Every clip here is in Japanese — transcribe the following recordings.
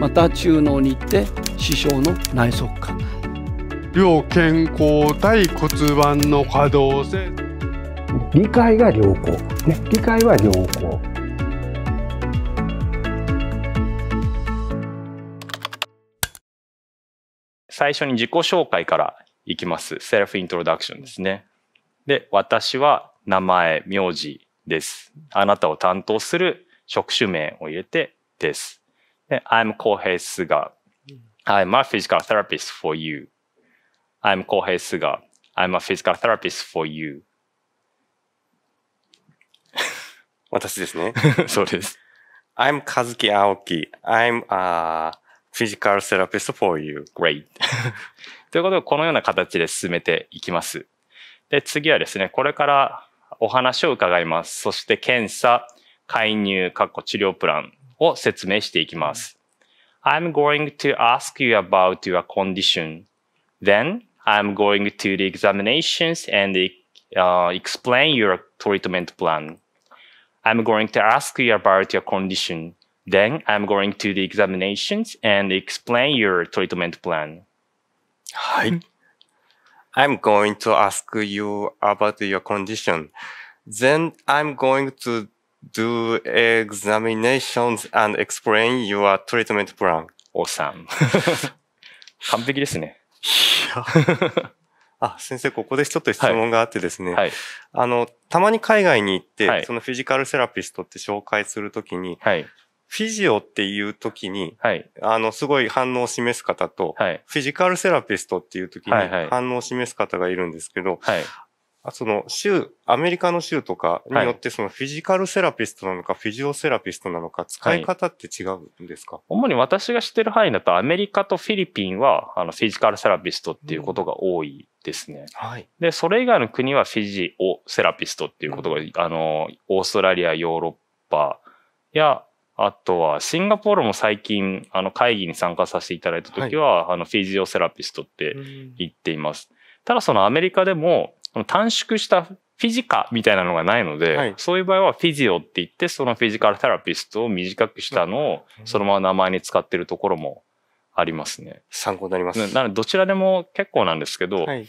また中脳に行って師匠の内側管両健康対骨盤の可動性理解が良好、ね、理解は良好最初に自己紹介からいきます。セルフイントロダクションですね。で、私は名前、名字です。あなたを担当する職種名を入れてです。で、I'm Kohei Suga. I'm a physical therapist for you. I'm Kohei Suga. I'm a physical therapist for you. 私ですね。そうです。I'm Kazuki Aoki. I'm a physical therapist for you. Great. ということで、このような形で進めていきます。で、次はですね、これからお話を伺います。そして検査、介入、かっ治療プランを説明していきます。I'm going to ask you about your condition. Then I'm going to the examinations and uh, explain your treatment plan. I'm going to ask you about your condition. Then I'm going to the examinations and explain your treatment plan. はい。I'm going to ask you about your condition. Then I'm going to do examinations and explain your treatment plan. おさん。完璧ですね。あ、先生、ここでちょっと質問があってですね。はいあの、たまに海外に行って、はい、そのフィジカルセラピストって紹介するときに、フィジオっていうときに、あの、すごい反応を示す方と、フィジカルセラピストっていうときに反応を示す方がいるんですけど、その州、アメリカの州とかによって、そのフィジカルセラピストなのか、フィジオセラピストなのか、使い方って違うんですか、はい、主に私が知ってる範囲だと、アメリカとフィリピンは、あの、フィジカルセラピストっていうことが多いですね。うん、はい。で、それ以外の国はフィジオセラピストっていうことが、うん、あの、オーストラリア、ヨーロッパや、あとは、シンガポールも最近、あの、会議に参加させていただいたときは、はい、あの、フィジオセラピストって言っています。うん、ただ、そのアメリカでも、短縮したフィジカみたいなのがないので、はい、そういう場合はフィジオって言って、そのフィジカルセラピストを短くしたのを、そのまま名前に使ってるところもありますね。参考になります。なので、どちらでも結構なんですけど、はい、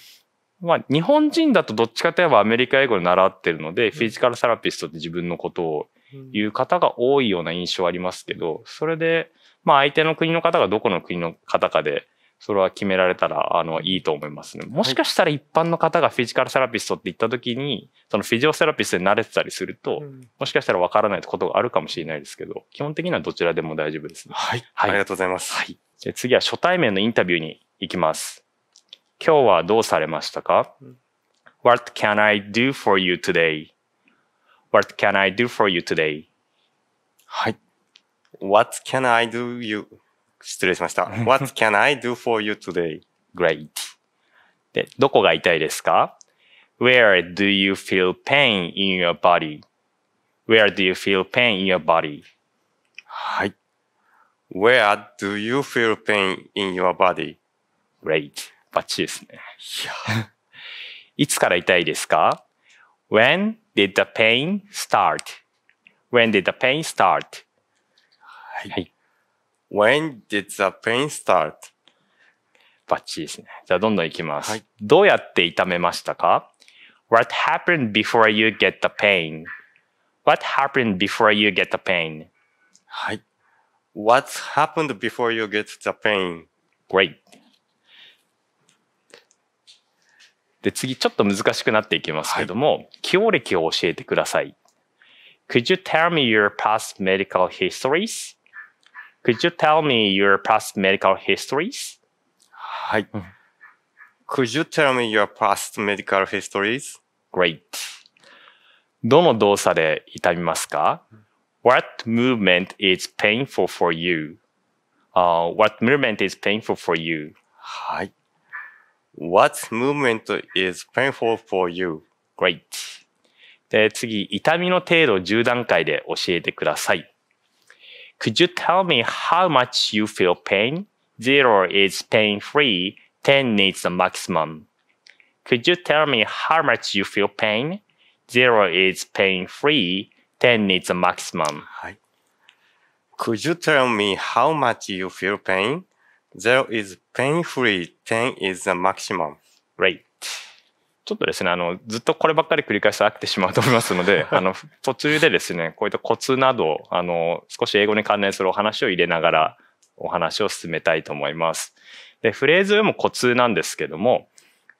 まあ、日本人だとどっちかといえばアメリカ英語で習ってるので、フィジカルセラピストって自分のことを言う方が多いような印象ありますけど、それで、まあ、相手の国の方がどこの国の方かで、それは決められたら、あの、いいと思いますね。もしかしたら一般の方がフィジカルセラピストって言った時に、そのフィジオセラピストに慣れてたりすると、うん、もしかしたらわからないことがあるかもしれないですけど、基本的にはどちらでも大丈夫ですね。はい。はい、ありがとうございます。はい。次は初対面のインタビューに行きます。今日はどうされましたか、うん、?What can I do for you today?What can I do for you today? はい。What can I do you? 失礼しました。What can I do for you today? Great. で、どこが痛いですか ?Where do you feel pain in your body?Where do you feel pain in your body? はい。Where do you feel pain in your body? Great. バッチリですね。いつから痛いですか ?When did the pain start?When did the pain start? はい。When did the pain start? バッチリですね。じゃあどんどんいきます。はい、どうやって痛めましたか ?What happened before you get the pain?What happened before you get the pain? はい。What's happened before you get the pain? Great. で、次ちょっと難しくなっていきますけども、はい、起用歴を教えてください。Could you tell me your past medical histories? Could you tell me your past medical histories? Could you tell me your past medical histories? Great. どの動作で痛みますか ?What movement is painful for you?、Uh, what movement is painful for you? はい。What movement is painful for you? Great. 10段階て教えてくたさい could you tell me how much you feel pain? Zero is pain free, 10 needs the maximum. Could you tell me how much you feel pain? Zero is pain free, 10 needs the maximum. Could you tell me how much you feel pain? Zero is pain free, 10 is the maximum. Right. ちょっとですね、あの、ずっとこればっかり繰り返して飽きてしまうと思いますので、あの、途中でですね、こういったコツなど、あの、少し英語に関連するお話を入れながら、お話を進めたいと思います。で、フレーズ読むコツなんですけども、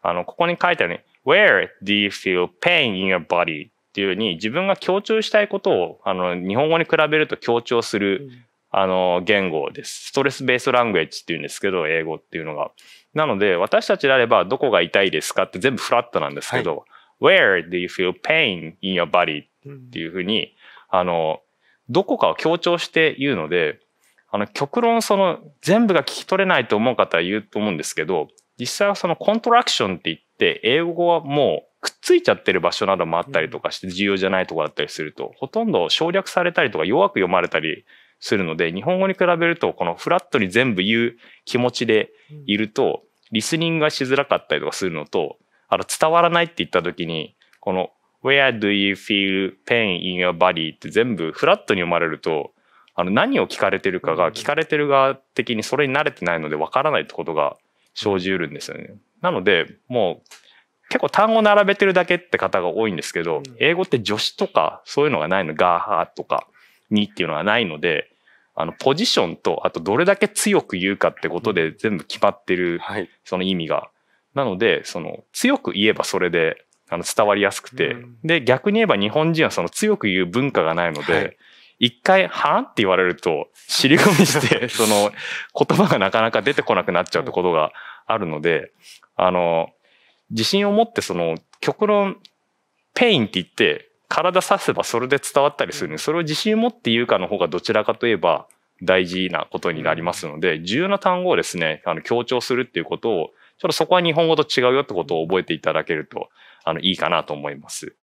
あの、ここに書いてあるように、Where do you feel pain in your body? っていうように、自分が強調したいことを、あの、日本語に比べると強調するあの、言語です。ストレスベースラングエッジっていうんですけど、英語っていうのが。なので、私たちであれば、どこが痛いですかって全部フラットなんですけど、はい、where do you feel pain in your body? っていうふうに、あの、どこかを強調して言うので、あの、極論その、全部が聞き取れないと思う方は言うと思うんですけど、実際はそのコントラクションって言って、英語はもうくっついちゃってる場所などもあったりとかして、重要じゃないとこだったりすると、ほとんど省略されたりとか弱く読まれたりするので、日本語に比べると、このフラットに全部言う気持ちでいると、リスニングがしづらかったりとかするのと、あの、伝わらないって言った時に、この、Where do you feel pain in your body? って全部フラットに生まれると、あの、何を聞かれてるかが、聞かれてる側的にそれに慣れてないので、わからないってことが生じうるんですよね。なので、もう、結構単語並べてるだけって方が多いんですけど、英語って助詞とか、そういうのがないの、ガーハーとか、にっていうのがないので、あの、ポジションと、あとどれだけ強く言うかってことで全部決まってる、その意味が。なので、その、強く言えばそれで、あの、伝わりやすくて、で、逆に言えば日本人はその強く言う文化がないので、一回、はぁって言われると、尻込みして、その、言葉がなかなか出てこなくなっちゃうってことがあるので、あの、自信を持って、その、極論、ペインって言って、体刺せばそれで伝わったりするで、それを自信持って言うかの方がどちらかといえば大事なことになりますので、重要な単語をですね、あの強調するっていうことを、ちょっとそこは日本語と違うよってことを覚えていただけると、あの、いいかなと思います。